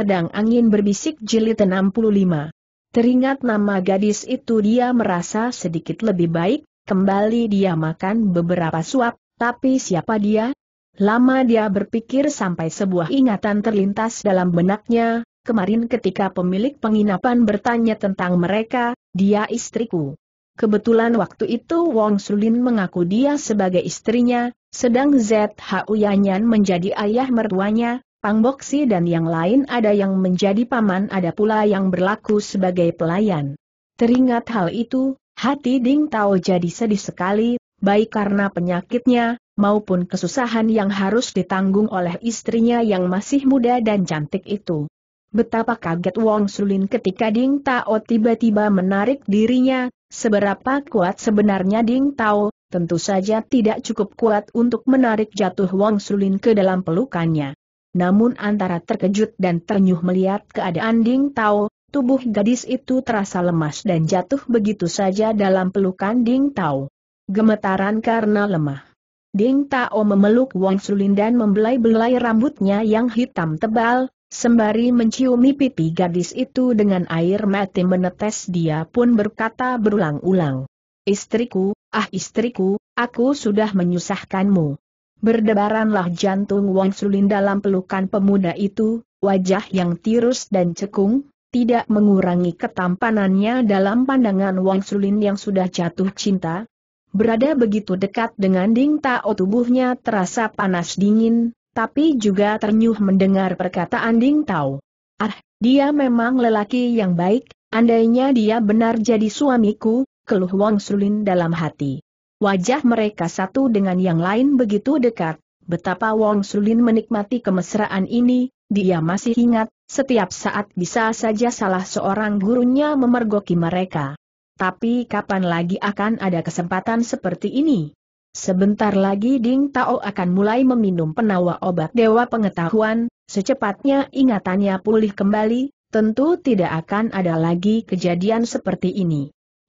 Pedang Angin Berbisik Jilid 65. Teringat nama gadis itu dia merasa sedikit lebih baik, kembali dia makan beberapa suap, tapi siapa dia? Lama dia berpikir sampai sebuah ingatan terlintas dalam benaknya, kemarin ketika pemilik penginapan bertanya tentang mereka, dia istriku. Kebetulan waktu itu Wong Sulin mengaku dia sebagai istrinya, sedang ZHU Yanyan menjadi ayah mertuanya, Pangboksi dan yang lain ada yang menjadi paman ada pula yang berlaku sebagai pelayan. Teringat hal itu, hati Ding Tao jadi sedih sekali, baik karena penyakitnya, maupun kesusahan yang harus ditanggung oleh istrinya yang masih muda dan cantik itu. Betapa kaget Wong Sulin ketika Ding Tao tiba-tiba menarik dirinya, seberapa kuat sebenarnya Ding Tao, tentu saja tidak cukup kuat untuk menarik jatuh Wong Sulin ke dalam pelukannya. Namun antara terkejut dan ternyuh melihat keadaan Ding Tao, tubuh gadis itu terasa lemas dan jatuh begitu saja dalam pelukan Ding Tao. Gemetaran karena lemah. Ding Tao memeluk Wang Sulin dan membelai-belai rambutnya yang hitam tebal, sembari menciumi pipi gadis itu dengan air mati menetes dia pun berkata berulang-ulang. Istriku, ah istriku, aku sudah menyusahkanmu. Berdebaranlah jantung Wang Sulin dalam pelukan pemuda itu, wajah yang tirus dan cekung, tidak mengurangi ketampanannya dalam pandangan Wang Sulin yang sudah jatuh cinta. Berada begitu dekat dengan Ding Tao tubuhnya terasa panas dingin, tapi juga ternyuh mendengar perkataan Ding Tao. Ah, dia memang lelaki yang baik, andainya dia benar jadi suamiku, keluh Wang Sulin dalam hati. Wajah mereka satu dengan yang lain begitu dekat, betapa Wong Sulin menikmati kemesraan ini, dia masih ingat, setiap saat bisa saja salah seorang gurunya memergoki mereka. Tapi kapan lagi akan ada kesempatan seperti ini? Sebentar lagi Ding Tao akan mulai meminum penawa obat dewa pengetahuan, secepatnya ingatannya pulih kembali, tentu tidak akan ada lagi kejadian seperti ini.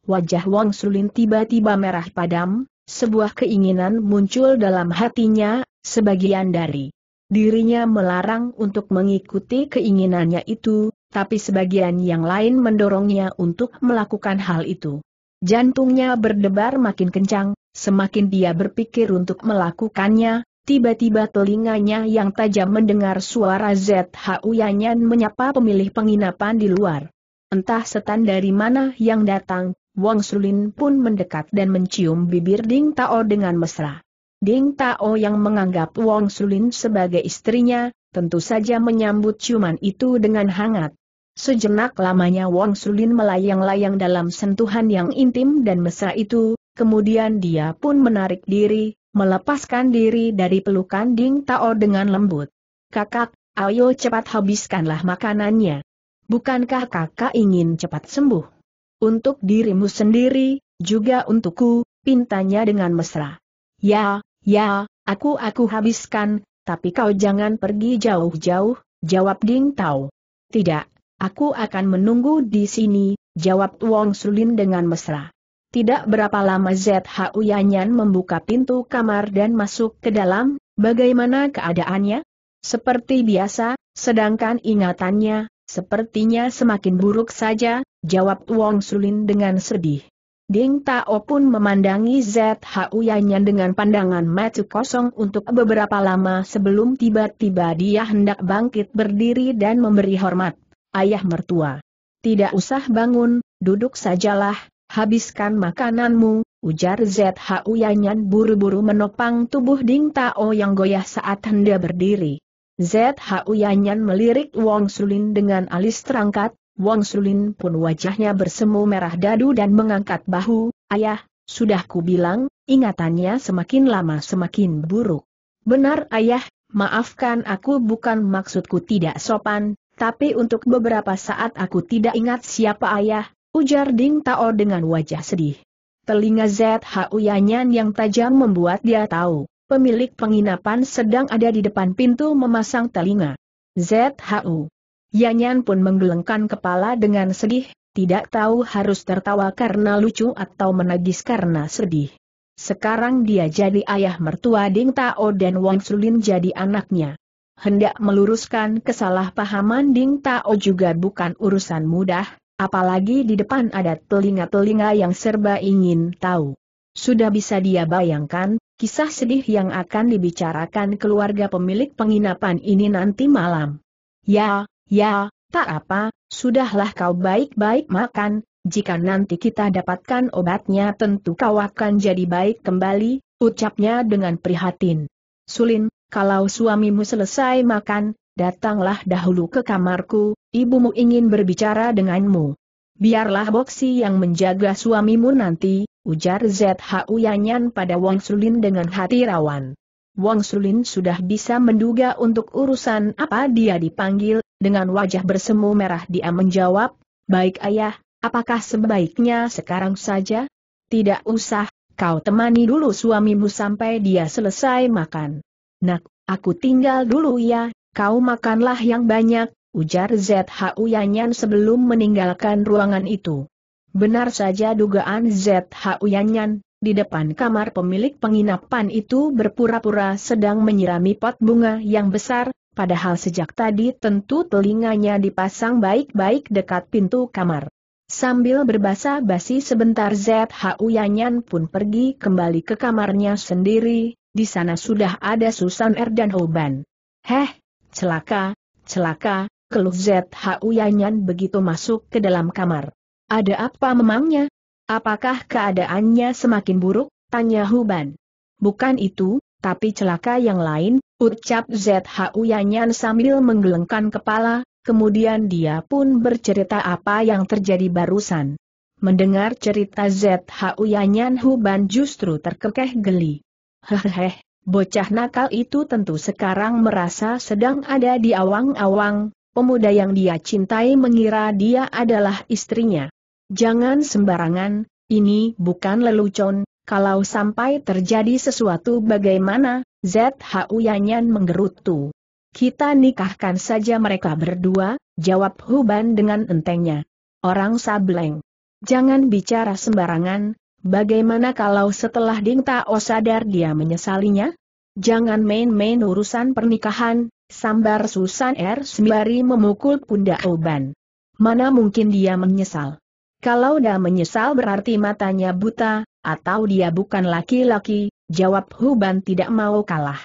Wajah Wang Sulin tiba-tiba merah padam, sebuah keinginan muncul dalam hatinya, sebagian dari dirinya melarang untuk mengikuti keinginannya itu, tapi sebagian yang lain mendorongnya untuk melakukan hal itu. Jantungnya berdebar makin kencang, semakin dia berpikir untuk melakukannya, tiba-tiba telinganya yang tajam mendengar suara ZHU Yanyan menyapa pemilih penginapan di luar. Entah setan dari mana yang datang, Wang Sulin pun mendekat dan mencium bibir Ding Tao dengan mesra. Ding Tao yang menganggap Wang Sulin sebagai istrinya, tentu saja menyambut ciuman itu dengan hangat. Sejenak lamanya Wang Sulin melayang-layang dalam sentuhan yang intim dan mesra itu, kemudian dia pun menarik diri, melepaskan diri dari pelukan Ding Tao dengan lembut. Kakak, ayo cepat habiskanlah makanannya. Bukankah kakak ingin cepat sembuh? Untuk dirimu sendiri, juga untukku, pintanya dengan mesra. Ya, ya, aku aku habiskan, tapi kau jangan pergi jauh-jauh, jawab Ding Tao. Tidak, aku akan menunggu di sini, jawab Wong Sulin dengan mesra. Tidak berapa lama ZHU Yanyan membuka pintu kamar dan masuk ke dalam, bagaimana keadaannya? Seperti biasa, sedangkan ingatannya, Sepertinya semakin buruk saja, jawab Wong Sulin dengan sedih. Ding Tao pun memandangi ZHU Yanyan dengan pandangan mata kosong untuk beberapa lama sebelum tiba-tiba dia hendak bangkit berdiri dan memberi hormat. Ayah mertua. Tidak usah bangun, duduk sajalah, habiskan makananmu, ujar ZHU Yanyan buru-buru menopang tubuh Ding Tao yang goyah saat hendak berdiri. ZHU Yanyan melirik Wong Sulin dengan alis terangkat, Wong Sulin pun wajahnya bersemu merah dadu dan mengangkat bahu, ayah, sudah ku bilang, ingatannya semakin lama semakin buruk. Benar ayah, maafkan aku bukan maksudku tidak sopan, tapi untuk beberapa saat aku tidak ingat siapa ayah, ujar Ding Tao dengan wajah sedih. Telinga ZHU Yanyan yang tajam membuat dia tahu, pemilik penginapan sedang ada di depan pintu memasang telinga. ZHU. Yanyan pun menggelengkan kepala dengan sedih, tidak tahu harus tertawa karena lucu atau menagis karena sedih. Sekarang dia jadi ayah mertua Ding Tao dan Wang Sulin jadi anaknya. Hendak meluruskan kesalahpahaman Ding Tao juga bukan urusan mudah, apalagi di depan ada telinga-telinga yang serba ingin tahu. Sudah bisa dia bayangkan, kisah sedih yang akan dibicarakan keluarga pemilik penginapan ini nanti malam. Ya, ya, tak apa, sudahlah kau baik-baik makan, jika nanti kita dapatkan obatnya tentu kau akan jadi baik kembali, ucapnya dengan prihatin. Sulin, kalau suamimu selesai makan, datanglah dahulu ke kamarku, ibumu ingin berbicara denganmu. Biarlah Boksi yang menjaga suamimu nanti, ujar ZHU Yanyan pada Wang Sulin dengan hati rawan. Wang Sulin sudah bisa menduga untuk urusan apa dia dipanggil, dengan wajah bersemu merah dia menjawab, Baik ayah, apakah sebaiknya sekarang saja? Tidak usah, kau temani dulu suamimu sampai dia selesai makan. Nak, aku tinggal dulu ya, kau makanlah yang banyak, ujar ZHU Yanyan sebelum meninggalkan ruangan itu. Benar saja dugaan ZH Uyanyan, di depan kamar pemilik penginapan itu berpura-pura sedang menyirami pot bunga yang besar, padahal sejak tadi tentu telinganya dipasang baik-baik dekat pintu kamar. Sambil berbasa basi sebentar ZH Uyanyan pun pergi kembali ke kamarnya sendiri, di sana sudah ada Susan R. dan Hoban. Heh, celaka, celaka, keluh ZH Uyanyan begitu masuk ke dalam kamar. Ada apa memangnya? Apakah keadaannya semakin buruk? Tanya Huban. Bukan itu, tapi celaka yang lain, ucap ZHU Yanyan sambil menggelengkan kepala, kemudian dia pun bercerita apa yang terjadi barusan. Mendengar cerita ZHU Yanyan Huban justru terkekeh geli. Hehehe, Bocah nakal itu tentu sekarang merasa sedang ada di awang-awang, pemuda yang dia cintai mengira dia adalah istrinya. Jangan sembarangan, ini bukan lelucon, kalau sampai terjadi sesuatu bagaimana, ZHU Yanyan menggerutu. Kita nikahkan saja mereka berdua, jawab Huban dengan entengnya. Orang sableng. Jangan bicara sembarangan, bagaimana kalau setelah Ding Tao sadar dia menyesalinya? Jangan main-main urusan pernikahan, sambar Susan R. Sembari memukul pundak Huban. Mana mungkin dia menyesal? Kalau udah menyesal berarti matanya buta, atau dia bukan laki-laki, jawab Huban tidak mau kalah.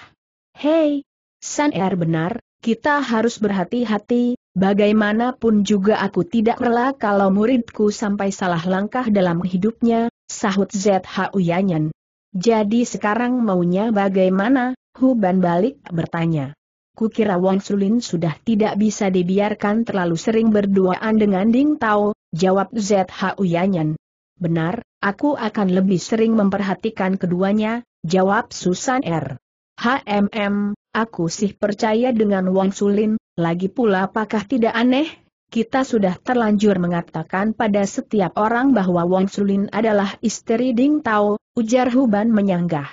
Hei, San Er benar, kita harus berhati-hati, bagaimanapun juga aku tidak rela kalau muridku sampai salah langkah dalam hidupnya, sahut ZHU Yanyan. Jadi sekarang maunya bagaimana? Huban balik bertanya. Kukira Wang Sulin sudah tidak bisa dibiarkan terlalu sering berduaan dengan Ding Tao, Jawab ZHU Yanyan. Benar, aku akan lebih sering memperhatikan keduanya, jawab Susan R. HMM, aku sih percaya dengan Wang Sulin, lagi pula apakah tidak aneh? Kita sudah terlanjur mengatakan pada setiap orang bahwa Wang Sulin adalah istri Ding Tao, ujar Huban menyanggah.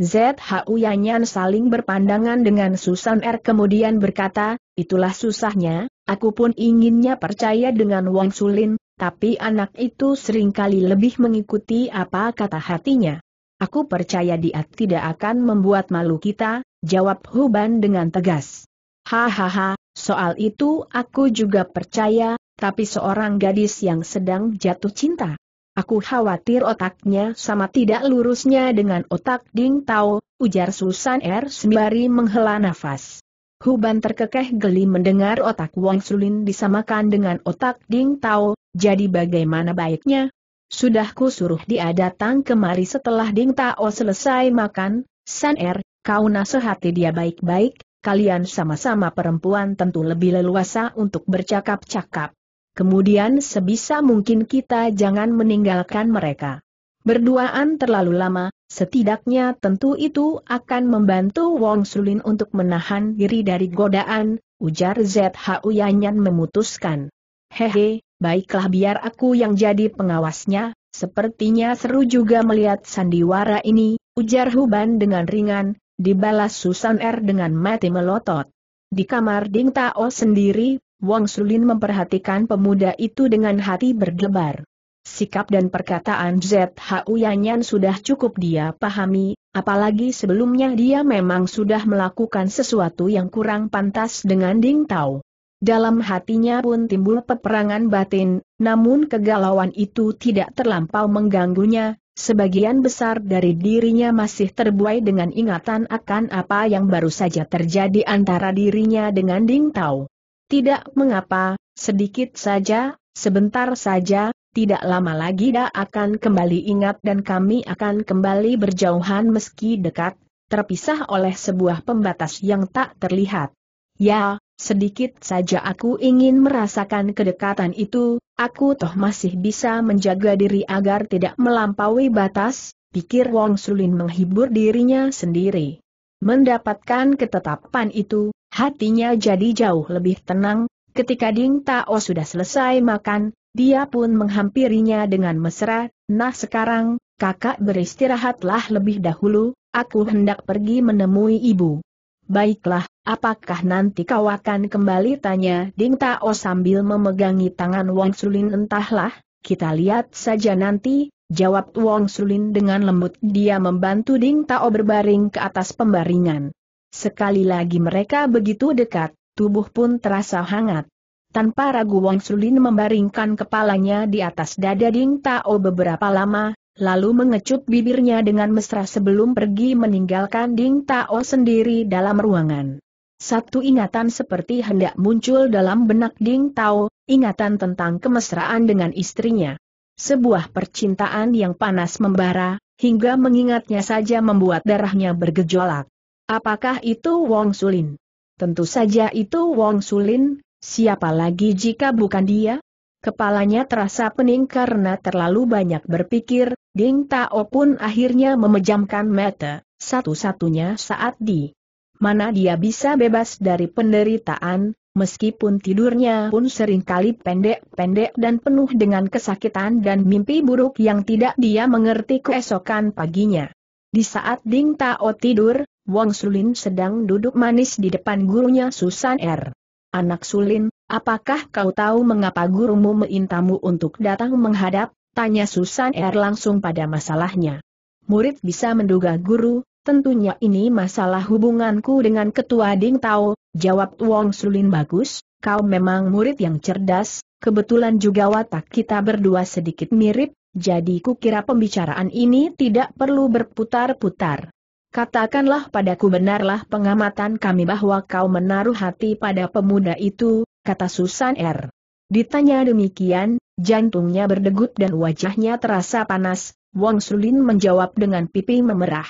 ZHU Yanyan saling berpandangan dengan Susan R. kemudian berkata, itulah susahnya, Aku pun inginnya percaya dengan Wang Sulin, tapi anak itu seringkali lebih mengikuti apa kata hatinya. Aku percaya dia tidak akan membuat malu kita, jawab Huban dengan tegas. Hahaha, soal itu aku juga percaya, tapi seorang gadis yang sedang jatuh cinta. Aku khawatir otaknya sama tidak lurusnya dengan otak Ding Tao, ujar Susan R. Er sembari menghela nafas. Huban terkekeh geli mendengar otak Wang Sulin disamakan dengan otak Ding Tao, jadi bagaimana baiknya? Sudah ku suruh dia datang kemari setelah Ding Tao selesai makan, San Er, kau nasihati dia baik-baik, kalian sama-sama perempuan tentu lebih leluasa untuk bercakap-cakap. Kemudian sebisa mungkin kita jangan meninggalkan mereka. Berduaan terlalu lama, setidaknya tentu itu akan membantu Wong Sulin untuk menahan diri dari godaan, ujar ZHU Yanyan memutuskan. Hehe, baiklah biar aku yang jadi pengawasnya, sepertinya seru juga melihat sandiwara ini, ujar Huban dengan ringan, dibalas Susan R er dengan mati melotot. Di kamar Ding Tao sendiri, Wong Sulin memperhatikan pemuda itu dengan hati berdebar. Sikap dan perkataan ZHU Yanyan sudah cukup dia pahami, apalagi sebelumnya dia memang sudah melakukan sesuatu yang kurang pantas dengan Ding Tao. Dalam hatinya pun timbul peperangan batin, namun kegalauan itu tidak terlampau mengganggunya, sebagian besar dari dirinya masih terbuai dengan ingatan akan apa yang baru saja terjadi antara dirinya dengan Ding Tao. Tidak mengapa, sedikit saja, sebentar saja, tidak lama lagi dia akan kembali ingat dan kami akan kembali berjauhan meski dekat, terpisah oleh sebuah pembatas yang tak terlihat. Ya, sedikit saja aku ingin merasakan kedekatan itu, aku toh masih bisa menjaga diri agar tidak melampaui batas, pikir Wong Sulin menghibur dirinya sendiri. Mendapatkan ketetapan itu, hatinya jadi jauh lebih tenang, ketika Ding Tao sudah selesai makan, dia pun menghampirinya dengan mesra, nah sekarang, kakak beristirahatlah lebih dahulu, aku hendak pergi menemui ibu. Baiklah, apakah nanti kau akan kembali tanya Ding Tao sambil memegangi tangan Wang Sulin entahlah, kita lihat saja nanti, jawab Wang Sulin dengan lembut dia membantu Ding Tao berbaring ke atas pembaringan. Sekali lagi mereka begitu dekat, tubuh pun terasa hangat. Tanpa ragu Wong Sulin membaringkan kepalanya di atas dada Ding Tao beberapa lama, lalu mengecup bibirnya dengan mesra sebelum pergi meninggalkan Ding Tao sendiri dalam ruangan. Satu ingatan seperti hendak muncul dalam benak Ding Tao, ingatan tentang kemesraan dengan istrinya. Sebuah percintaan yang panas membara, hingga mengingatnya saja membuat darahnya bergejolak. Apakah itu Wong Sulin? Tentu saja itu Wong Sulin, Siapa lagi jika bukan dia? Kepalanya terasa pening karena terlalu banyak berpikir, Ding Tao pun akhirnya memejamkan mata, satu-satunya saat di mana dia bisa bebas dari penderitaan, meskipun tidurnya pun seringkali pendek-pendek dan penuh dengan kesakitan dan mimpi buruk yang tidak dia mengerti keesokan paginya. Di saat Ding Tao tidur, Wang Sulin sedang duduk manis di depan gurunya Susan R. Er. Anak Sulin, apakah kau tahu mengapa gurumu meintamu untuk datang menghadap? Tanya Susan er langsung pada masalahnya. Murid bisa menduga guru, tentunya ini masalah hubunganku dengan ketua Ding Tao, jawab Wong Sulin bagus, kau memang murid yang cerdas, kebetulan juga watak kita berdua sedikit mirip, jadi kukira pembicaraan ini tidak perlu berputar-putar. Katakanlah padaku benarlah pengamatan kami bahwa kau menaruh hati pada pemuda itu, kata Susan R. Ditanya demikian, jantungnya berdegup dan wajahnya terasa panas, Wang Sulin menjawab dengan pipi memerah.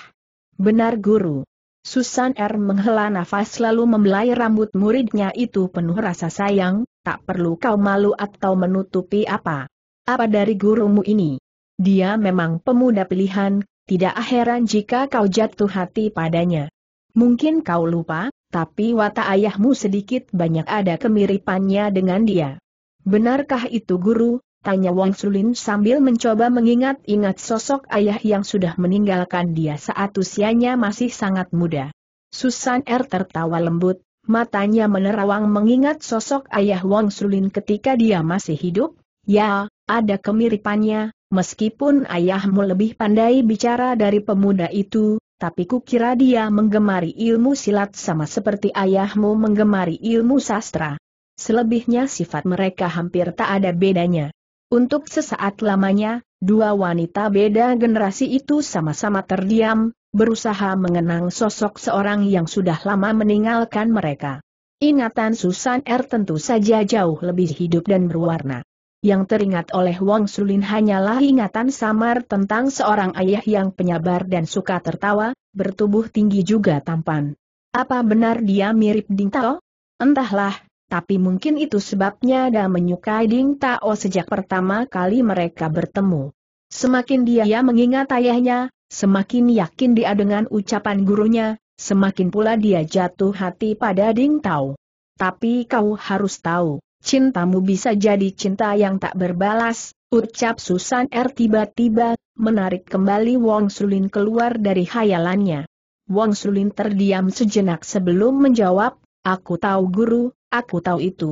Benar guru. Susan R. menghela nafas lalu membelai rambut muridnya itu penuh rasa sayang, tak perlu kau malu atau menutupi apa. Apa dari gurumu ini? Dia memang pemuda pilihan, tidak heran jika kau jatuh hati padanya. Mungkin kau lupa, tapi watak ayahmu sedikit banyak ada kemiripannya dengan dia. Benarkah itu guru? Tanya Wang Sulin sambil mencoba mengingat-ingat sosok ayah yang sudah meninggalkan dia saat usianya masih sangat muda. Susan R. tertawa lembut, matanya menerawang mengingat sosok ayah Wang Sulin ketika dia masih hidup. Ya, ada kemiripannya, Meskipun ayahmu lebih pandai bicara dari pemuda itu, tapi kukira dia menggemari ilmu silat sama seperti ayahmu menggemari ilmu sastra. Selebihnya sifat mereka hampir tak ada bedanya. Untuk sesaat lamanya, dua wanita beda generasi itu sama-sama terdiam, berusaha mengenang sosok seorang yang sudah lama meninggalkan mereka. Ingatan Susan R tentu saja jauh lebih hidup dan berwarna yang teringat oleh Wang Sulin hanyalah ingatan samar tentang seorang ayah yang penyabar dan suka tertawa, bertubuh tinggi juga tampan. Apa benar dia mirip Ding Tao? Entahlah, tapi mungkin itu sebabnya dia menyukai Ding Tao sejak pertama kali mereka bertemu. Semakin dia mengingat ayahnya, semakin yakin dia dengan ucapan gurunya, semakin pula dia jatuh hati pada Ding Tao. Tapi kau harus tahu, Cintamu bisa jadi cinta yang tak berbalas, ucap Susan R. tiba-tiba, menarik kembali Wong Sulin keluar dari hayalannya. Wong Sulin terdiam sejenak sebelum menjawab, aku tahu guru, aku tahu itu.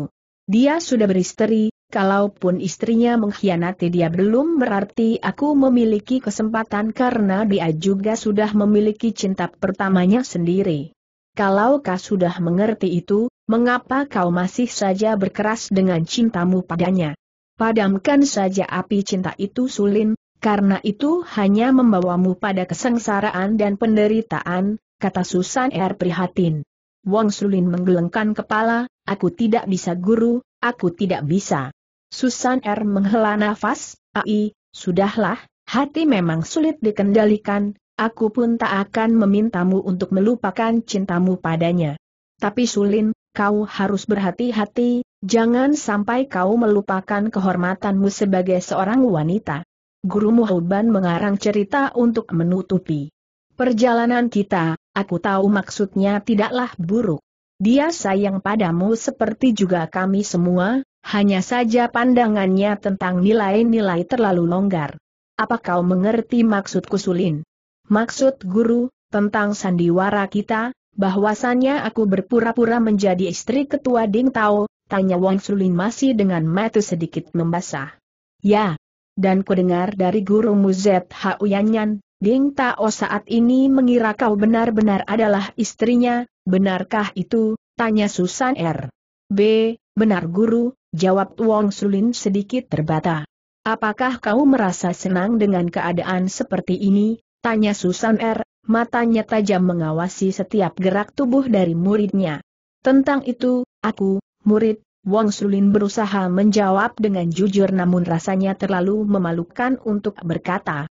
Dia sudah beristri, kalaupun istrinya mengkhianati dia belum berarti aku memiliki kesempatan karena dia juga sudah memiliki cinta pertamanya sendiri. Kalau kau sudah mengerti itu, Mengapa kau masih saja berkeras dengan cintamu padanya? Padamkan saja api cinta itu Sulin, karena itu hanya membawamu pada kesengsaraan dan penderitaan, kata Susan R. Prihatin. Wong Sulin menggelengkan kepala, aku tidak bisa guru, aku tidak bisa. Susan R. menghela nafas, ai, sudahlah, hati memang sulit dikendalikan, aku pun tak akan memintamu untuk melupakan cintamu padanya. Tapi Sulin, kau harus berhati-hati, jangan sampai kau melupakan kehormatanmu sebagai seorang wanita. Guru Muhuban mengarang cerita untuk menutupi. Perjalanan kita, aku tahu maksudnya tidaklah buruk. Dia sayang padamu seperti juga kami semua, hanya saja pandangannya tentang nilai-nilai terlalu longgar. Apa kau mengerti maksudku Sulin? Maksud guru, tentang sandiwara kita, bahwasannya aku berpura-pura menjadi istri ketua Ding Tao, tanya Wang Sulin masih dengan mata sedikit membasah. Ya, dan kudengar dari Guru Muzet ZH Uyanyan, Ding Tao saat ini mengira kau benar-benar adalah istrinya, benarkah itu, tanya Susan R. B. Benar guru, jawab Wang Sulin sedikit terbata. Apakah kau merasa senang dengan keadaan seperti ini, tanya Susan R matanya tajam mengawasi setiap gerak tubuh dari muridnya. Tentang itu, aku, murid, Wang Sulin berusaha menjawab dengan jujur namun rasanya terlalu memalukan untuk berkata.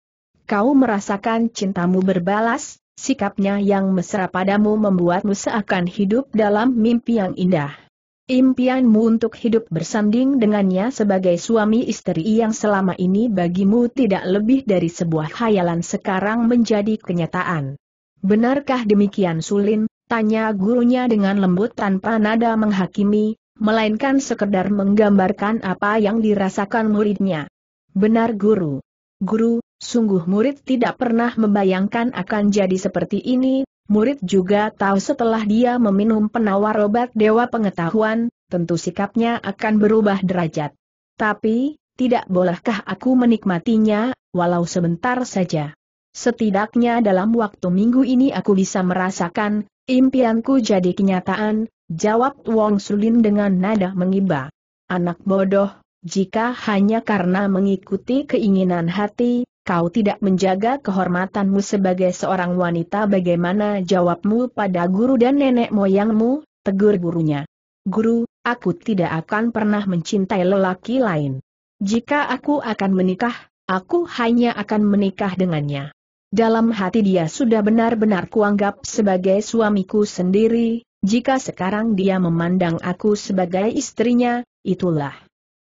Kau merasakan cintamu berbalas, sikapnya yang mesra padamu membuatmu seakan hidup dalam mimpi yang indah. Impianmu untuk hidup bersanding dengannya sebagai suami istri yang selama ini bagimu tidak lebih dari sebuah khayalan sekarang menjadi kenyataan. Benarkah demikian Sulin? Tanya gurunya dengan lembut tanpa nada menghakimi, melainkan sekedar menggambarkan apa yang dirasakan muridnya. Benar guru. Guru, sungguh murid tidak pernah membayangkan akan jadi seperti ini, Murid juga tahu setelah dia meminum penawar obat dewa pengetahuan, tentu sikapnya akan berubah derajat. Tapi, tidak bolehkah aku menikmatinya, walau sebentar saja. Setidaknya dalam waktu minggu ini aku bisa merasakan, impianku jadi kenyataan, jawab Wong Sulin dengan nada mengiba. Anak bodoh, jika hanya karena mengikuti keinginan hati, kau tidak menjaga kehormatanmu sebagai seorang wanita bagaimana jawabmu pada guru dan nenek moyangmu, tegur gurunya. Guru, aku tidak akan pernah mencintai lelaki lain. Jika aku akan menikah, aku hanya akan menikah dengannya. Dalam hati dia sudah benar-benar kuanggap sebagai suamiku sendiri, jika sekarang dia memandang aku sebagai istrinya, itulah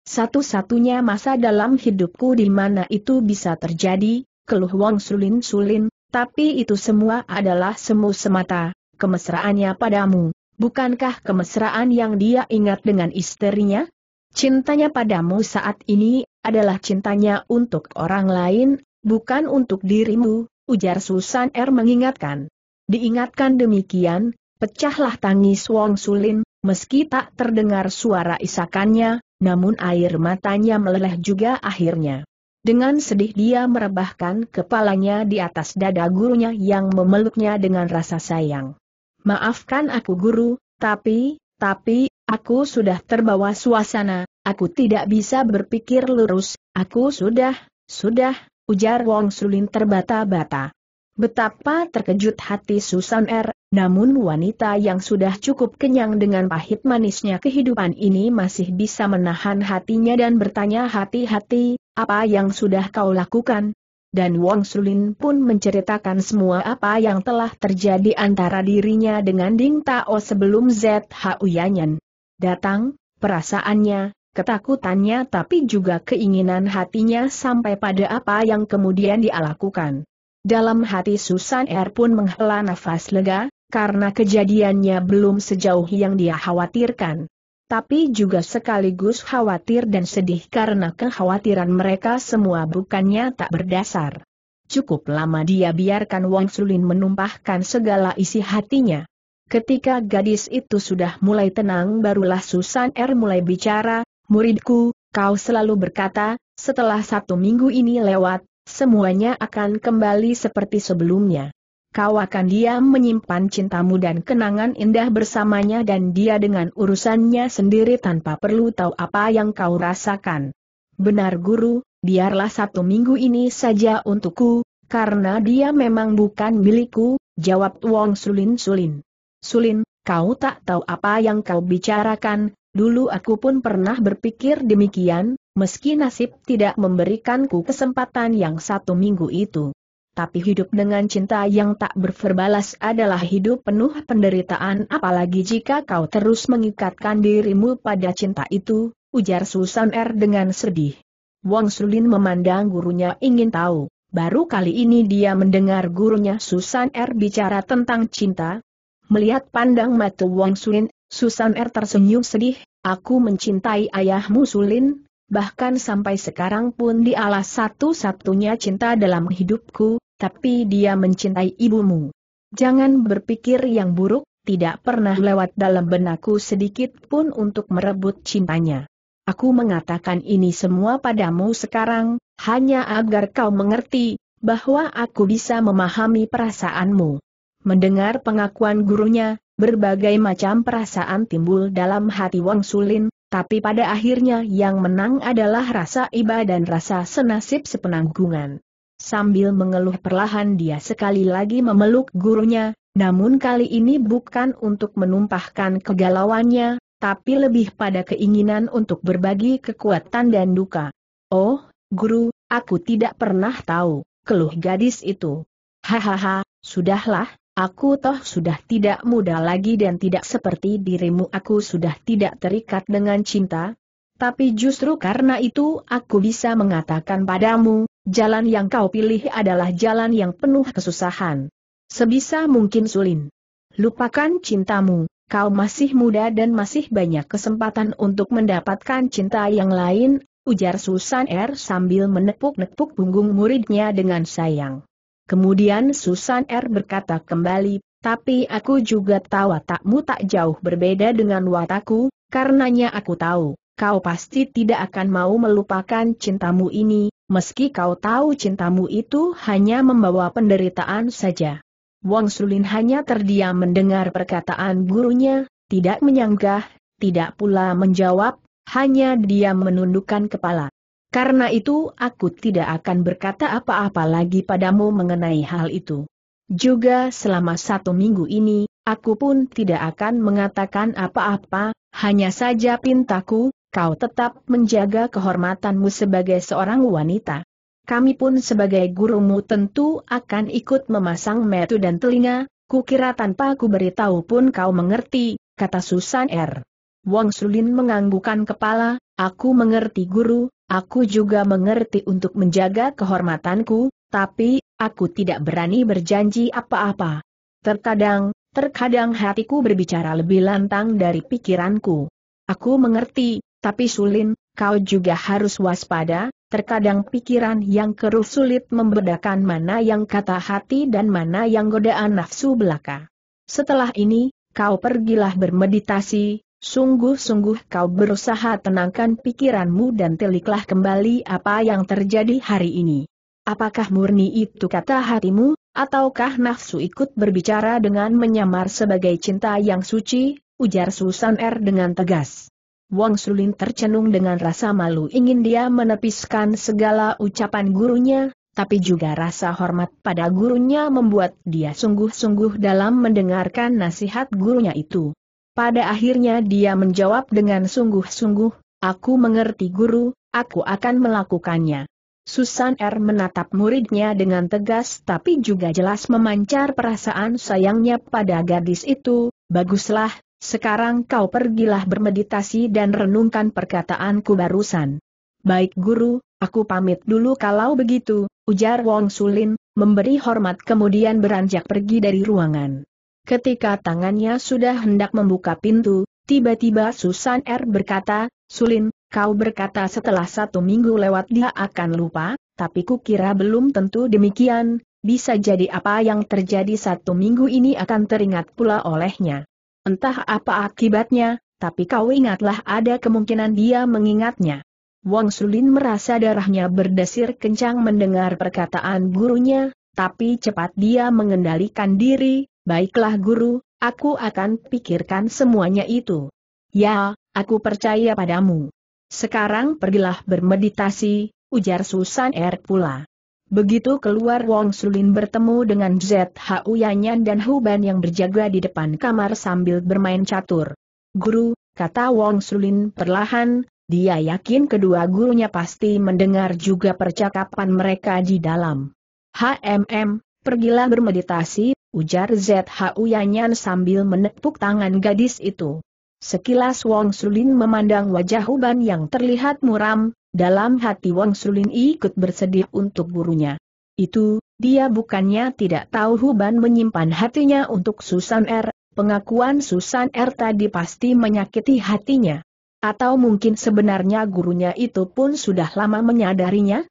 satu-satunya masa dalam hidupku di mana itu bisa terjadi, keluh Wong Sulin-Sulin, tapi itu semua adalah semu semata, kemesraannya padamu. Bukankah kemesraan yang dia ingat dengan istrinya? Cintanya padamu saat ini adalah cintanya untuk orang lain, bukan untuk dirimu, ujar Susan R. Er mengingatkan. Diingatkan demikian, pecahlah tangis Wong Sulin, meski tak terdengar suara isakannya, namun air matanya meleleh juga akhirnya. Dengan sedih dia merebahkan kepalanya di atas dada gurunya yang memeluknya dengan rasa sayang. Maafkan aku guru, tapi, tapi, aku sudah terbawa suasana, aku tidak bisa berpikir lurus, aku sudah, sudah, ujar Wong Sulin terbata-bata. Betapa terkejut hati Susan R., namun wanita yang sudah cukup kenyang dengan pahit manisnya kehidupan ini masih bisa menahan hatinya dan bertanya hati-hati, apa yang sudah kau lakukan? Dan Wong Sulin pun menceritakan semua apa yang telah terjadi antara dirinya dengan Ding Tao sebelum ZHU Yanyan. Datang, perasaannya, ketakutannya tapi juga keinginan hatinya sampai pada apa yang kemudian dia lakukan. Dalam hati Susan R er pun menghela nafas lega, karena kejadiannya belum sejauh yang dia khawatirkan. Tapi juga sekaligus khawatir dan sedih karena kekhawatiran mereka semua bukannya tak berdasar. Cukup lama dia biarkan Wang Sulin menumpahkan segala isi hatinya. Ketika gadis itu sudah mulai tenang barulah Susan R er mulai bicara, Muridku, kau selalu berkata, setelah satu minggu ini lewat, semuanya akan kembali seperti sebelumnya. Kau akan diam menyimpan cintamu dan kenangan indah bersamanya dan dia dengan urusannya sendiri tanpa perlu tahu apa yang kau rasakan. Benar guru, biarlah satu minggu ini saja untukku, karena dia memang bukan milikku, jawab Wong Sulin Sulin. Sulin, kau tak tahu apa yang kau bicarakan, Dulu aku pun pernah berpikir demikian, meski nasib tidak memberikanku kesempatan yang satu minggu itu. Tapi hidup dengan cinta yang tak berverbalas adalah hidup penuh penderitaan apalagi jika kau terus mengikatkan dirimu pada cinta itu, ujar Susan R. Er dengan sedih. Wang Sulin memandang gurunya ingin tahu, baru kali ini dia mendengar gurunya Susan R. Er bicara tentang cinta. Melihat pandang mata Wang Sulin Susan R. Er tersenyum sedih, aku mencintai ayahmu Sulin, bahkan sampai sekarang pun dialah satu-satunya cinta dalam hidupku, tapi dia mencintai ibumu. Jangan berpikir yang buruk, tidak pernah lewat dalam benakku sedikit pun untuk merebut cintanya. Aku mengatakan ini semua padamu sekarang, hanya agar kau mengerti, bahwa aku bisa memahami perasaanmu. Mendengar pengakuan gurunya, Berbagai macam perasaan timbul dalam hati Wang Sulin, tapi pada akhirnya yang menang adalah rasa iba dan rasa senasib sepenanggungan. Sambil mengeluh perlahan dia sekali lagi memeluk gurunya, namun kali ini bukan untuk menumpahkan kegalauannya, tapi lebih pada keinginan untuk berbagi kekuatan dan duka. Oh, guru, aku tidak pernah tahu, keluh gadis itu. Hahaha, sudahlah, Aku toh sudah tidak muda lagi dan tidak seperti dirimu aku sudah tidak terikat dengan cinta. Tapi justru karena itu aku bisa mengatakan padamu, jalan yang kau pilih adalah jalan yang penuh kesusahan. Sebisa mungkin Sulin. Lupakan cintamu, kau masih muda dan masih banyak kesempatan untuk mendapatkan cinta yang lain, ujar Susan R sambil menepuk-nepuk punggung muridnya dengan sayang. Kemudian Susan R. berkata kembali, tapi aku juga tahu watakmu tak jauh berbeda dengan wataku, karenanya aku tahu, kau pasti tidak akan mau melupakan cintamu ini, meski kau tahu cintamu itu hanya membawa penderitaan saja. Wang Sulin hanya terdiam mendengar perkataan gurunya, tidak menyanggah, tidak pula menjawab, hanya dia menundukkan kepala. Karena itu aku tidak akan berkata apa-apa lagi padamu mengenai hal itu. Juga selama satu minggu ini, aku pun tidak akan mengatakan apa-apa, hanya saja pintaku, kau tetap menjaga kehormatanmu sebagai seorang wanita. Kami pun sebagai gurumu tentu akan ikut memasang metu dan telinga, kukira tanpa ku beritahu pun kau mengerti, kata Susan R. Wang Sulin menganggukan kepala, aku mengerti guru, Aku juga mengerti untuk menjaga kehormatanku, tapi, aku tidak berani berjanji apa-apa. Terkadang, terkadang hatiku berbicara lebih lantang dari pikiranku. Aku mengerti, tapi Sulin, kau juga harus waspada, terkadang pikiran yang keruh sulit membedakan mana yang kata hati dan mana yang godaan nafsu belaka. Setelah ini, kau pergilah bermeditasi, Sungguh-sungguh kau berusaha tenangkan pikiranmu dan teliklah kembali apa yang terjadi hari ini. Apakah murni itu kata hatimu, ataukah nafsu ikut berbicara dengan menyamar sebagai cinta yang suci, ujar Susan R. Er dengan tegas. Wang Sulin tercenung dengan rasa malu ingin dia menepiskan segala ucapan gurunya, tapi juga rasa hormat pada gurunya membuat dia sungguh-sungguh dalam mendengarkan nasihat gurunya itu. Pada akhirnya dia menjawab dengan sungguh-sungguh, aku mengerti guru, aku akan melakukannya. Susan R. menatap muridnya dengan tegas tapi juga jelas memancar perasaan sayangnya pada gadis itu, baguslah, sekarang kau pergilah bermeditasi dan renungkan perkataanku barusan. Baik guru, aku pamit dulu kalau begitu, ujar Wong Sulin, memberi hormat kemudian beranjak pergi dari ruangan. Ketika tangannya sudah hendak membuka pintu, tiba-tiba Susan R. berkata, Sulin, kau berkata setelah satu minggu lewat dia akan lupa, tapi kukira belum tentu demikian, bisa jadi apa yang terjadi satu minggu ini akan teringat pula olehnya. Entah apa akibatnya, tapi kau ingatlah ada kemungkinan dia mengingatnya. Wang Sulin merasa darahnya berdesir kencang mendengar perkataan gurunya, tapi cepat dia mengendalikan diri, Baiklah guru, aku akan pikirkan semuanya itu. Ya, aku percaya padamu. Sekarang pergilah bermeditasi, ujar Susan Er pula. Begitu keluar Wong Sulin bertemu dengan ZHU Yanyan dan Huban yang berjaga di depan kamar sambil bermain catur. Guru, kata Wong Sulin perlahan, dia yakin kedua gurunya pasti mendengar juga percakapan mereka di dalam. HMM, pergilah bermeditasi, ujar ZHU Yanyan sambil menepuk tangan gadis itu. Sekilas Wong Sulin memandang wajah Uban yang terlihat muram, dalam hati Wong Sulin ikut bersedih untuk gurunya. Itu, dia bukannya tidak tahu Huban menyimpan hatinya untuk Susan R, er, pengakuan Susan R er tadi pasti menyakiti hatinya. Atau mungkin sebenarnya gurunya itu pun sudah lama menyadarinya?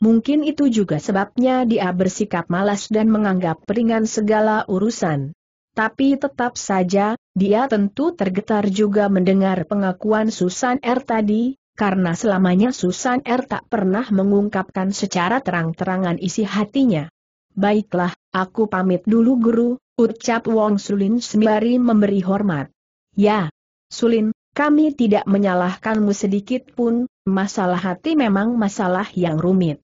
Mungkin itu juga sebabnya dia bersikap malas dan menganggap ringan segala urusan. Tapi tetap saja, dia tentu tergetar juga mendengar pengakuan Susan R. Er tadi, karena selamanya Susan R. Er tak pernah mengungkapkan secara terang-terangan isi hatinya. Baiklah, aku pamit dulu guru, ucap Wong Sulin sembari memberi hormat. Ya, Sulin, kami tidak menyalahkanmu sedikit pun, masalah hati memang masalah yang rumit.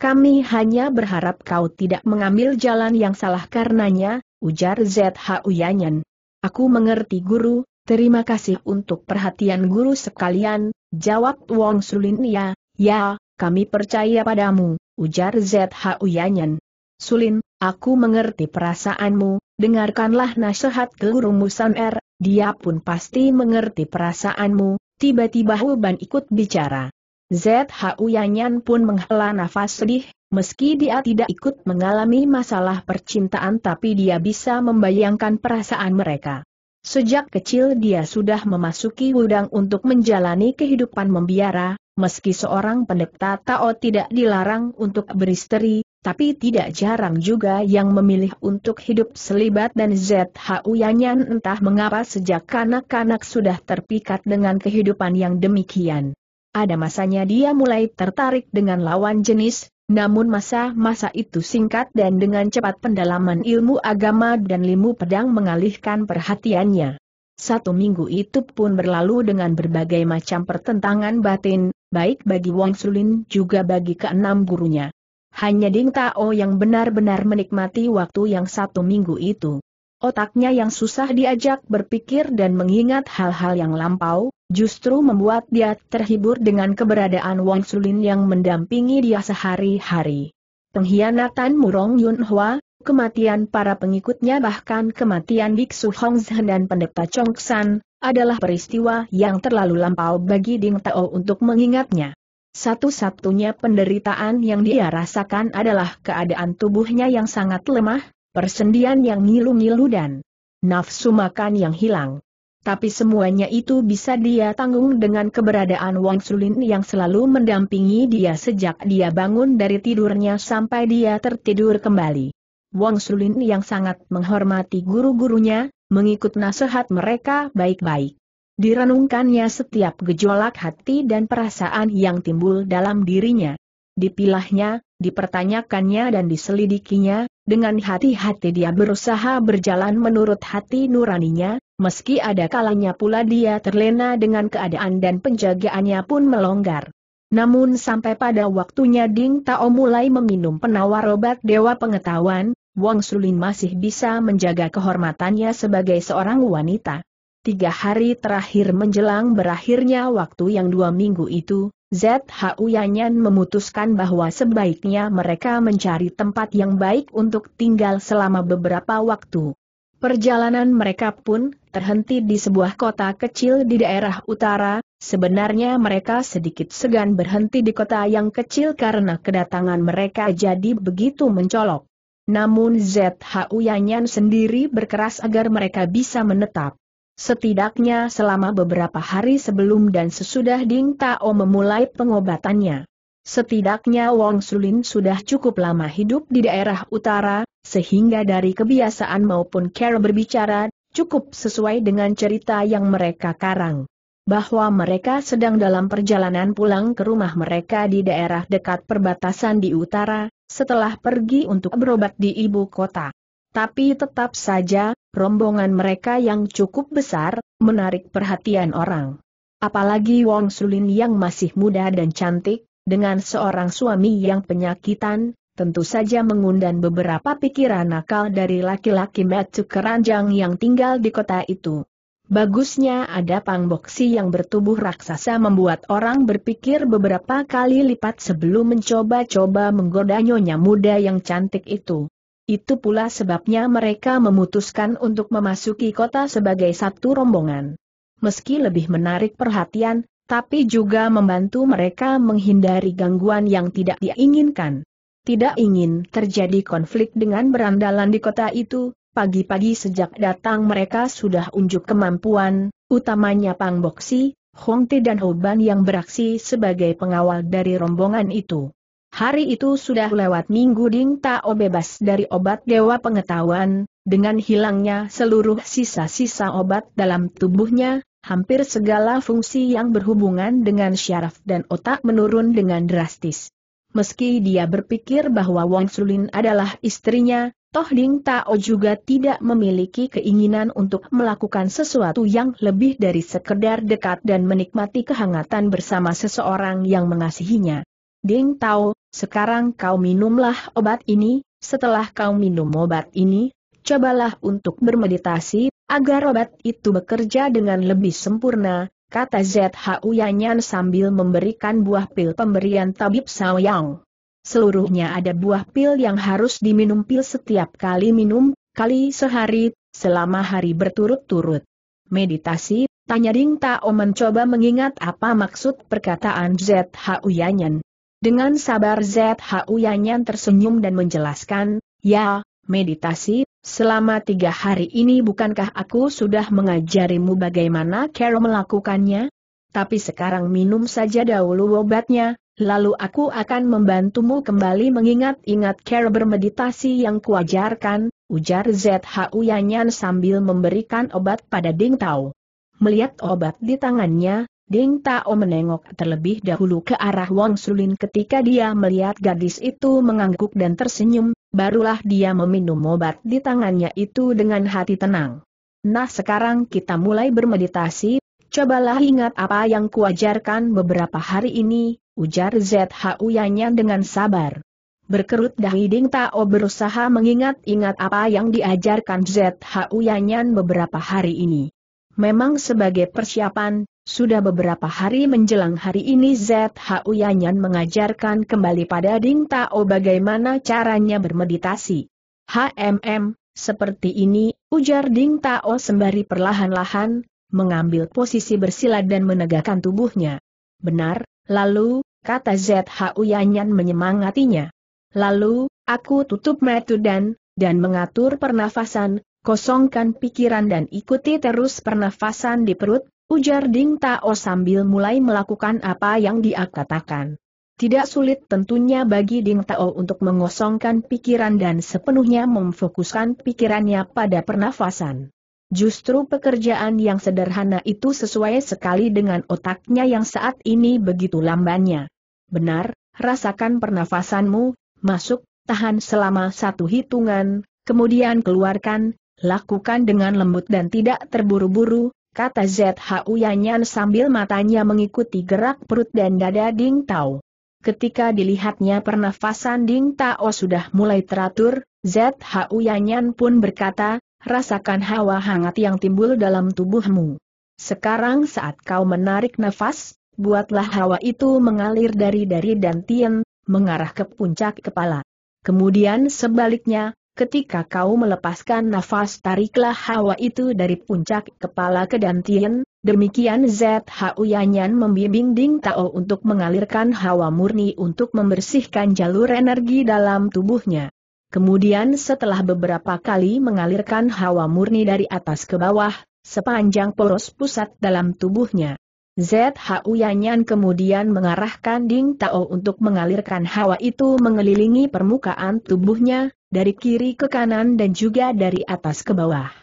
Kami hanya berharap kau tidak mengambil jalan yang salah karenanya, ujar ZH Uyanyan. Aku mengerti guru, terima kasih untuk perhatian guru sekalian, jawab Wong Sulin ya, ya, kami percaya padamu, ujar ZH Uyanyan. Sulin, aku mengerti perasaanmu, dengarkanlah nasihat guru Musan Er, dia pun pasti mengerti perasaanmu, tiba-tiba Huban ikut bicara. ZHU Yanyan pun menghela nafas sedih, meski dia tidak ikut mengalami masalah percintaan tapi dia bisa membayangkan perasaan mereka. Sejak kecil dia sudah memasuki gudang untuk menjalani kehidupan membiara, meski seorang pendeta Tao tidak dilarang untuk beristri, tapi tidak jarang juga yang memilih untuk hidup selibat dan ZHU Yanyan entah mengapa sejak kanak-kanak sudah terpikat dengan kehidupan yang demikian ada masanya dia mulai tertarik dengan lawan jenis, namun masa-masa itu singkat dan dengan cepat pendalaman ilmu agama dan ilmu pedang mengalihkan perhatiannya. Satu minggu itu pun berlalu dengan berbagai macam pertentangan batin, baik bagi Wang Sulin juga bagi keenam gurunya. Hanya Ding Tao yang benar-benar menikmati waktu yang satu minggu itu. Otaknya yang susah diajak berpikir dan mengingat hal-hal yang lampau, justru membuat dia terhibur dengan keberadaan Wang Sulin yang mendampingi dia sehari-hari. Pengkhianatan Murong Yunhua, kematian para pengikutnya bahkan kematian Biksu Hong Zhen dan pendeta Chong San, adalah peristiwa yang terlalu lampau bagi Ding Tao untuk mengingatnya. Satu-satunya penderitaan yang dia rasakan adalah keadaan tubuhnya yang sangat lemah, persendian yang ngilu-ngilu dan nafsu makan yang hilang. Tapi semuanya itu bisa dia tanggung dengan keberadaan Wang Sulin yang selalu mendampingi dia sejak dia bangun dari tidurnya sampai dia tertidur kembali. Wang Sulin yang sangat menghormati guru-gurunya, mengikut nasihat mereka baik-baik. Direnungkannya setiap gejolak hati dan perasaan yang timbul dalam dirinya. Dipilahnya, dipertanyakannya dan diselidikinya, dengan hati-hati dia berusaha berjalan menurut hati nuraninya, meski ada kalanya pula dia terlena dengan keadaan dan penjagaannya pun melonggar. Namun sampai pada waktunya Ding Tao mulai meminum penawar obat Dewa Pengetahuan, Wang Sulin masih bisa menjaga kehormatannya sebagai seorang wanita. Tiga hari terakhir menjelang berakhirnya waktu yang dua minggu itu, ZHU Yanyan memutuskan bahwa sebaiknya mereka mencari tempat yang baik untuk tinggal selama beberapa waktu. Perjalanan mereka pun terhenti di sebuah kota kecil di daerah utara, sebenarnya mereka sedikit segan berhenti di kota yang kecil karena kedatangan mereka jadi begitu mencolok. Namun ZHU Yanyan sendiri berkeras agar mereka bisa menetap setidaknya selama beberapa hari sebelum dan sesudah Ding Tao memulai pengobatannya. Setidaknya Wong Sulin sudah cukup lama hidup di daerah utara, sehingga dari kebiasaan maupun cara berbicara, cukup sesuai dengan cerita yang mereka karang. Bahwa mereka sedang dalam perjalanan pulang ke rumah mereka di daerah dekat perbatasan di utara, setelah pergi untuk berobat di ibu kota. Tapi tetap saja, rombongan mereka yang cukup besar, menarik perhatian orang. Apalagi Wong Sulin yang masih muda dan cantik, dengan seorang suami yang penyakitan, tentu saja mengundang beberapa pikiran nakal dari laki-laki metu Keranjang yang tinggal di kota itu. Bagusnya ada pangboksi yang bertubuh raksasa membuat orang berpikir beberapa kali lipat sebelum mencoba-coba menggoda nyonya muda yang cantik itu. Itu pula sebabnya mereka memutuskan untuk memasuki kota sebagai satu rombongan. Meski lebih menarik perhatian, tapi juga membantu mereka menghindari gangguan yang tidak diinginkan. Tidak ingin terjadi konflik dengan berandalan di kota itu, pagi-pagi sejak datang mereka sudah unjuk kemampuan, utamanya Pang Boksi, Hong Hongti dan Hoban yang beraksi sebagai pengawal dari rombongan itu. Hari itu sudah lewat minggu Ding Tao bebas dari obat dewa pengetahuan, dengan hilangnya seluruh sisa-sisa obat dalam tubuhnya, hampir segala fungsi yang berhubungan dengan syaraf dan otak menurun dengan drastis. Meski dia berpikir bahwa Wang Sulin adalah istrinya, toh Ding Tao juga tidak memiliki keinginan untuk melakukan sesuatu yang lebih dari sekedar dekat dan menikmati kehangatan bersama seseorang yang mengasihinya. Ding Tao, sekarang kau minumlah obat ini, setelah kau minum obat ini, cobalah untuk bermeditasi, agar obat itu bekerja dengan lebih sempurna, kata ZHU Yanyan sambil memberikan buah pil pemberian tabib Saoyang. Seluruhnya ada buah pil yang harus diminum pil setiap kali minum, kali sehari, selama hari berturut-turut. Meditasi, tanya Ding Tao mencoba mengingat apa maksud perkataan ZHU Yanyan. Dengan sabar ZHU Yanyan tersenyum dan menjelaskan, ya, meditasi, selama tiga hari ini bukankah aku sudah mengajarimu bagaimana cara melakukannya? Tapi sekarang minum saja dahulu obatnya, lalu aku akan membantumu kembali mengingat-ingat cara bermeditasi yang kuajarkan, ujar ZHU Yanyan sambil memberikan obat pada Ding Tao. Melihat obat di tangannya, Ding Tao menengok terlebih dahulu ke arah Wang Sulin ketika dia melihat gadis itu mengangguk dan tersenyum, barulah dia meminum obat di tangannya itu dengan hati tenang. Nah sekarang kita mulai bermeditasi, cobalah ingat apa yang kuajarkan beberapa hari ini, ujar ZHU Yanya dengan sabar. Berkerut dahi Ding Tao berusaha mengingat-ingat apa yang diajarkan ZHU Yanyan beberapa hari ini. Memang sebagai persiapan, sudah beberapa hari menjelang hari ini ZHU Yanyan mengajarkan kembali pada Ding Tao bagaimana caranya bermeditasi. HMM, seperti ini, ujar Ding Tao sembari perlahan-lahan, mengambil posisi bersila dan menegakkan tubuhnya. Benar, lalu, kata ZHU Yanyan menyemangatinya. Lalu, aku tutup metu dan, dan mengatur pernafasan, kosongkan pikiran dan ikuti terus pernafasan di perut, Ujar Ding Tao sambil mulai melakukan apa yang dia katakan. Tidak sulit tentunya bagi Ding Tao untuk mengosongkan pikiran dan sepenuhnya memfokuskan pikirannya pada pernafasan. Justru pekerjaan yang sederhana itu sesuai sekali dengan otaknya yang saat ini begitu lambannya. Benar, rasakan pernafasanmu, masuk, tahan selama satu hitungan, kemudian keluarkan, lakukan dengan lembut dan tidak terburu-buru, kata ZHU Yanyan sambil matanya mengikuti gerak perut dan dada Ding Tao. Ketika dilihatnya pernafasan Ding Tao sudah mulai teratur, ZHU Yanyan pun berkata, rasakan hawa hangat yang timbul dalam tubuhmu. Sekarang saat kau menarik nafas, buatlah hawa itu mengalir dari dari dan tien, mengarah ke puncak kepala. Kemudian sebaliknya, Ketika kau melepaskan nafas tariklah hawa itu dari puncak kepala ke dantian, demikian ZHU Yanyan membimbing Ding Tao untuk mengalirkan hawa murni untuk membersihkan jalur energi dalam tubuhnya. Kemudian setelah beberapa kali mengalirkan hawa murni dari atas ke bawah, sepanjang poros pusat dalam tubuhnya. ZHU Yanyan kemudian mengarahkan Ding Tao untuk mengalirkan hawa itu mengelilingi permukaan tubuhnya, dari kiri ke kanan dan juga dari atas ke bawah.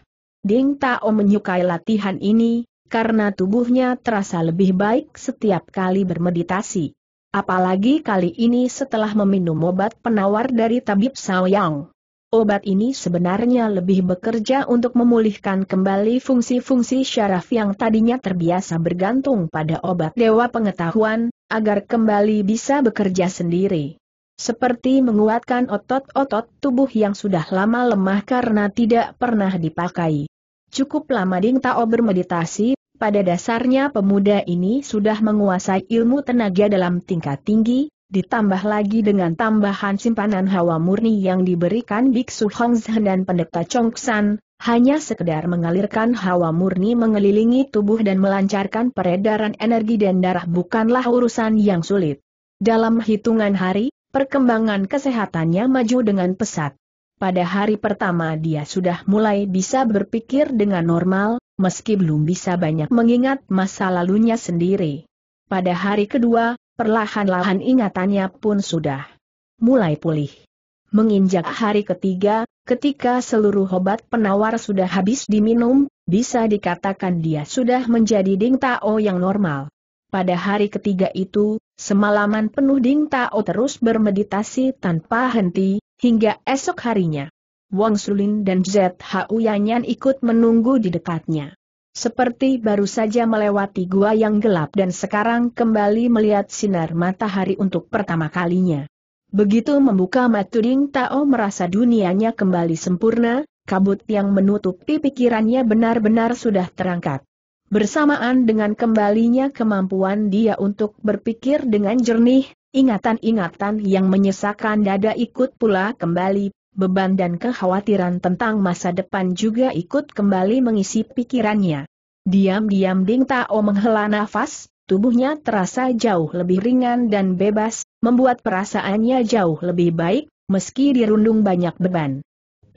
Ding Tao menyukai latihan ini, karena tubuhnya terasa lebih baik setiap kali bermeditasi. Apalagi kali ini setelah meminum obat penawar dari tabib Saoyang. Obat ini sebenarnya lebih bekerja untuk memulihkan kembali fungsi-fungsi syaraf yang tadinya terbiasa bergantung pada obat dewa pengetahuan, agar kembali bisa bekerja sendiri. Seperti menguatkan otot-otot tubuh yang sudah lama lemah karena tidak pernah dipakai. Cukup lama Ding Tao bermeditasi, pada dasarnya pemuda ini sudah menguasai ilmu tenaga dalam tingkat tinggi, ditambah lagi dengan tambahan simpanan hawa murni yang diberikan Biksu Hongzhen dan pendeta Chongsan, hanya sekedar mengalirkan hawa murni mengelilingi tubuh dan melancarkan peredaran energi dan darah bukanlah urusan yang sulit. Dalam hitungan hari, perkembangan kesehatannya maju dengan pesat. Pada hari pertama dia sudah mulai bisa berpikir dengan normal, meski belum bisa banyak mengingat masa lalunya sendiri. Pada hari kedua, perlahan-lahan ingatannya pun sudah mulai pulih. Menginjak hari ketiga, ketika seluruh obat penawar sudah habis diminum, bisa dikatakan dia sudah menjadi Ding Tao yang normal. Pada hari ketiga itu, Semalaman penuh Ding Tao terus bermeditasi tanpa henti, hingga esok harinya. Wang Sulin dan ZHU Yanyan ikut menunggu di dekatnya. Seperti baru saja melewati gua yang gelap dan sekarang kembali melihat sinar matahari untuk pertama kalinya. Begitu membuka mata Ding Tao merasa dunianya kembali sempurna, kabut yang menutupi pikirannya benar-benar sudah terangkat. Bersamaan dengan kembalinya kemampuan dia untuk berpikir dengan jernih, ingatan-ingatan yang menyesakan dada ikut pula kembali, beban dan kekhawatiran tentang masa depan juga ikut kembali mengisi pikirannya. Diam-diam Ding Tao menghela nafas, tubuhnya terasa jauh lebih ringan dan bebas, membuat perasaannya jauh lebih baik, meski dirundung banyak beban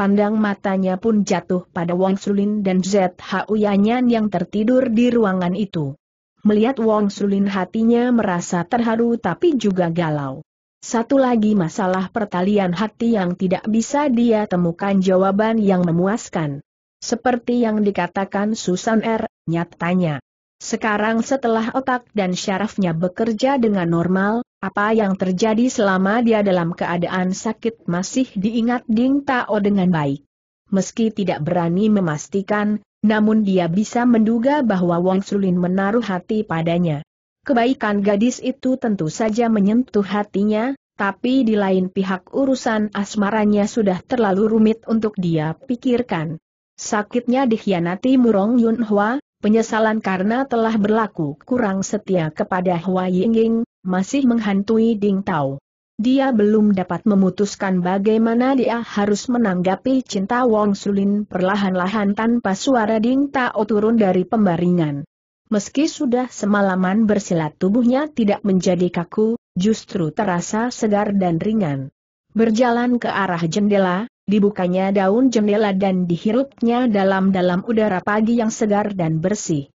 pandang matanya pun jatuh pada Wang Sulin dan ZHU Yanyan yang tertidur di ruangan itu. Melihat Wang Sulin hatinya merasa terharu tapi juga galau. Satu lagi masalah pertalian hati yang tidak bisa dia temukan jawaban yang memuaskan. Seperti yang dikatakan Susan R., nyatanya. Sekarang setelah otak dan syarafnya bekerja dengan normal, apa yang terjadi selama dia dalam keadaan sakit masih diingat Ding Tao dengan baik. Meski tidak berani memastikan, namun dia bisa menduga bahwa Wang Sulin menaruh hati padanya. Kebaikan gadis itu tentu saja menyentuh hatinya, tapi di lain pihak urusan asmaranya sudah terlalu rumit untuk dia pikirkan. Sakitnya dikhianati Murong Yun Hwa, penyesalan karena telah berlaku kurang setia kepada Hua Ying Ying, masih menghantui Ding Tao. Dia belum dapat memutuskan bagaimana dia harus menanggapi cinta Wong Sulin perlahan-lahan tanpa suara Ding Tao turun dari pembaringan. Meski sudah semalaman bersilat tubuhnya tidak menjadi kaku, justru terasa segar dan ringan. Berjalan ke arah jendela, dibukanya daun jendela dan dihirupnya dalam-dalam udara pagi yang segar dan bersih.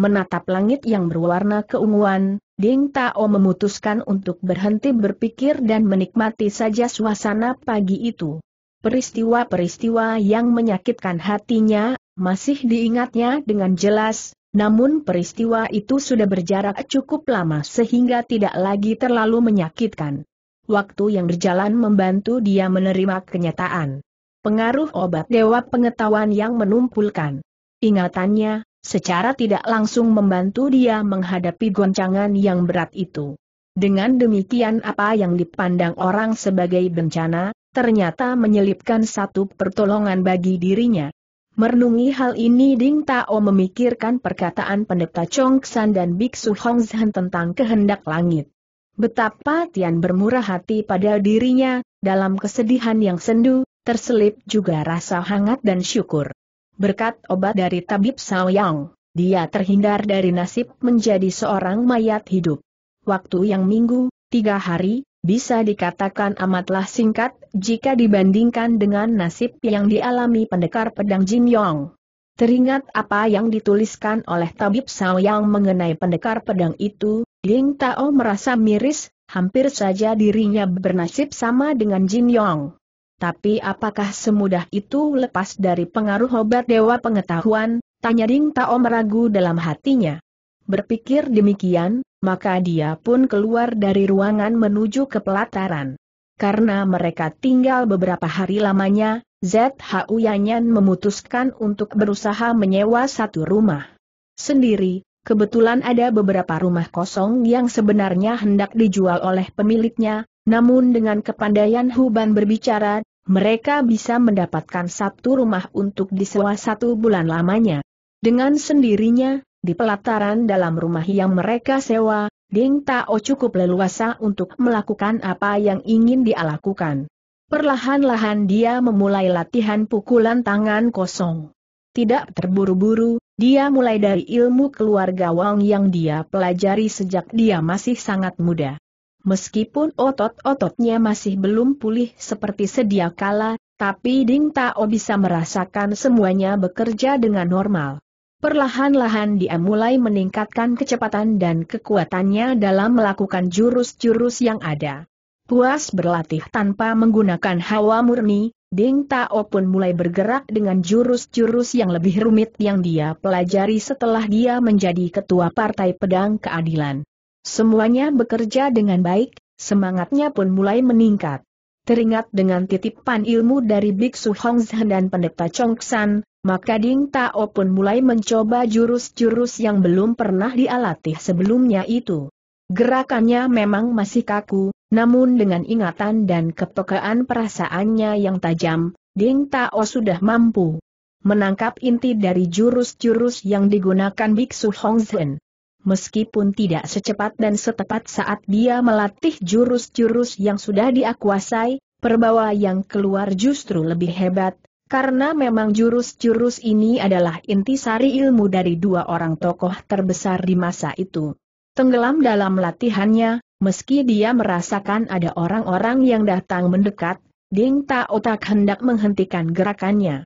Menatap langit yang berwarna keunguan, Ding Tao memutuskan untuk berhenti berpikir dan menikmati saja suasana pagi itu. Peristiwa-peristiwa yang menyakitkan hatinya, masih diingatnya dengan jelas, namun peristiwa itu sudah berjarak cukup lama sehingga tidak lagi terlalu menyakitkan. Waktu yang berjalan membantu dia menerima kenyataan. Pengaruh obat dewa pengetahuan yang menumpulkan. Ingatannya, secara tidak langsung membantu dia menghadapi goncangan yang berat itu. Dengan demikian apa yang dipandang orang sebagai bencana, ternyata menyelipkan satu pertolongan bagi dirinya. Merenungi hal ini Ding Tao memikirkan perkataan pendeta Chong San dan Biksu Hong Zhan tentang kehendak langit. Betapa Tian bermurah hati pada dirinya, dalam kesedihan yang sendu, terselip juga rasa hangat dan syukur. Berkat obat dari tabib Saoyang, dia terhindar dari nasib menjadi seorang mayat hidup. Waktu yang minggu, tiga hari, bisa dikatakan amatlah singkat jika dibandingkan dengan nasib yang dialami pendekar pedang Jin Yong. Teringat apa yang dituliskan oleh Tabib Saoyang mengenai pendekar pedang itu, Ling Tao merasa miris, hampir saja dirinya bernasib sama dengan Jin Yong. Tapi apakah semudah itu lepas dari pengaruh obat dewa pengetahuan, tanya Ding Tao meragu dalam hatinya. Berpikir demikian, maka dia pun keluar dari ruangan menuju ke pelataran. Karena mereka tinggal beberapa hari lamanya, ZHU Yanyan memutuskan untuk berusaha menyewa satu rumah. Sendiri, kebetulan ada beberapa rumah kosong yang sebenarnya hendak dijual oleh pemiliknya, namun dengan kepandaian Huban berbicara, mereka bisa mendapatkan satu rumah untuk disewa satu bulan lamanya. Dengan sendirinya, di pelataran dalam rumah yang mereka sewa, Ding Tao cukup leluasa untuk melakukan apa yang ingin dia lakukan. Perlahan-lahan dia memulai latihan pukulan tangan kosong. Tidak terburu-buru, dia mulai dari ilmu keluarga Wang yang dia pelajari sejak dia masih sangat muda. Meskipun otot-ototnya masih belum pulih seperti sedia kala, tapi Ding Tao bisa merasakan semuanya bekerja dengan normal. Perlahan-lahan dia mulai meningkatkan kecepatan dan kekuatannya dalam melakukan jurus-jurus yang ada. Puas berlatih tanpa menggunakan hawa murni, Ding Tao pun mulai bergerak dengan jurus-jurus yang lebih rumit yang dia pelajari setelah dia menjadi ketua Partai Pedang Keadilan. Semuanya bekerja dengan baik, semangatnya pun mulai meningkat. Teringat dengan titipan ilmu dari Biksu Hongzhen dan pendeta Chongsan, maka Ding Tao pun mulai mencoba jurus-jurus yang belum pernah dialatih sebelumnya itu. Gerakannya memang masih kaku, namun dengan ingatan dan kepekaan perasaannya yang tajam, Ding Tao sudah mampu menangkap inti dari jurus-jurus yang digunakan Biksu Hongzhen. Meskipun tidak secepat dan setepat saat dia melatih jurus-jurus yang sudah dia kuasai, perbawa yang keluar justru lebih hebat, karena memang jurus-jurus ini adalah intisari ilmu dari dua orang tokoh terbesar di masa itu. Tenggelam dalam latihannya, meski dia merasakan ada orang-orang yang datang mendekat, Ding Tak Otak hendak menghentikan gerakannya.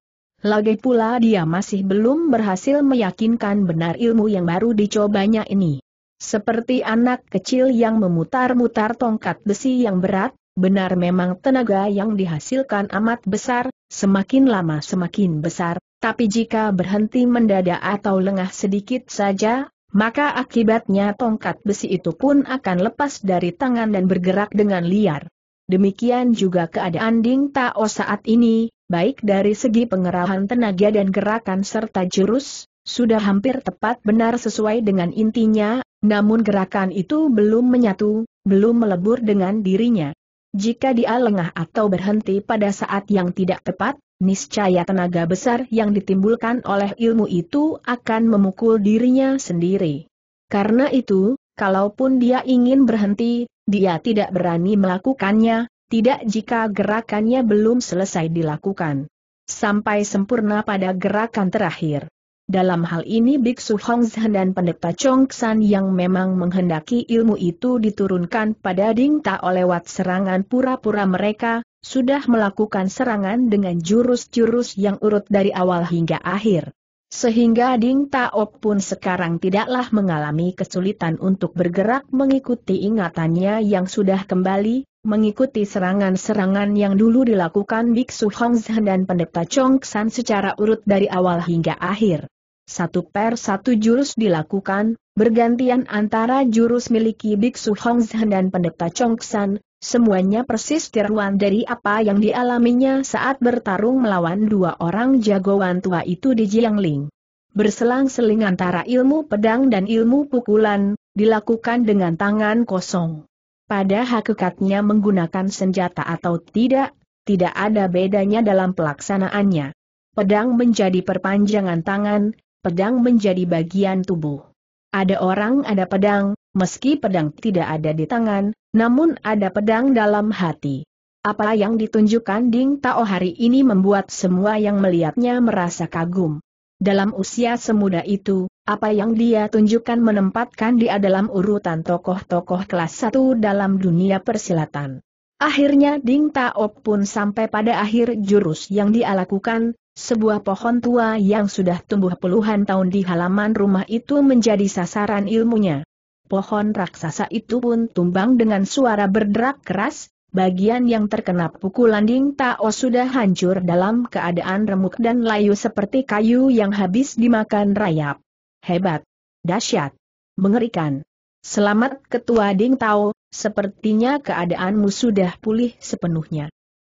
Lagi pula dia masih belum berhasil meyakinkan benar ilmu yang baru dicobanya ini. Seperti anak kecil yang memutar-mutar tongkat besi yang berat, benar memang tenaga yang dihasilkan amat besar, semakin lama semakin besar, tapi jika berhenti mendadak atau lengah sedikit saja, maka akibatnya tongkat besi itu pun akan lepas dari tangan dan bergerak dengan liar. Demikian juga keadaan Ding Tao saat ini, baik dari segi pengerahan tenaga dan gerakan serta jurus, sudah hampir tepat benar sesuai dengan intinya, namun gerakan itu belum menyatu, belum melebur dengan dirinya. Jika dia lengah atau berhenti pada saat yang tidak tepat, niscaya tenaga besar yang ditimbulkan oleh ilmu itu akan memukul dirinya sendiri. Karena itu, kalaupun dia ingin berhenti, dia tidak berani melakukannya, tidak jika gerakannya belum selesai dilakukan. Sampai sempurna pada gerakan terakhir. Dalam hal ini Biksu Hongzhen dan pendeta Chongsan yang memang menghendaki ilmu itu diturunkan pada Ding oleh lewat serangan pura-pura mereka, sudah melakukan serangan dengan jurus-jurus yang urut dari awal hingga akhir sehingga Ding Taop pun sekarang tidaklah mengalami kesulitan untuk bergerak mengikuti ingatannya yang sudah kembali, mengikuti serangan-serangan yang dulu dilakukan Biksu Hongzhen dan pendeta Chongsan secara urut dari awal hingga akhir. Satu per satu jurus dilakukan, bergantian antara jurus miliki Biksu Hongzhen dan pendeta Chongsan, Semuanya persis tiruan dari apa yang dialaminya saat bertarung melawan dua orang jagoan tua itu di Jiangling. Berselang-seling antara ilmu pedang dan ilmu pukulan, dilakukan dengan tangan kosong. Pada hakikatnya menggunakan senjata atau tidak, tidak ada bedanya dalam pelaksanaannya. Pedang menjadi perpanjangan tangan, pedang menjadi bagian tubuh. Ada orang ada pedang, meski pedang tidak ada di tangan, namun ada pedang dalam hati. Apa yang ditunjukkan Ding Tao hari ini membuat semua yang melihatnya merasa kagum. Dalam usia semuda itu, apa yang dia tunjukkan menempatkan dia dalam urutan tokoh-tokoh kelas 1 dalam dunia persilatan. Akhirnya Ding Tao pun sampai pada akhir jurus yang dia lakukan, sebuah pohon tua yang sudah tumbuh puluhan tahun di halaman rumah itu menjadi sasaran ilmunya pohon raksasa itu pun tumbang dengan suara berderak keras, bagian yang terkena pukulan Ding Tao sudah hancur dalam keadaan remuk dan layu seperti kayu yang habis dimakan rayap. Hebat! Dahsyat! Mengerikan! Selamat Ketua Ding Tao, sepertinya keadaanmu sudah pulih sepenuhnya.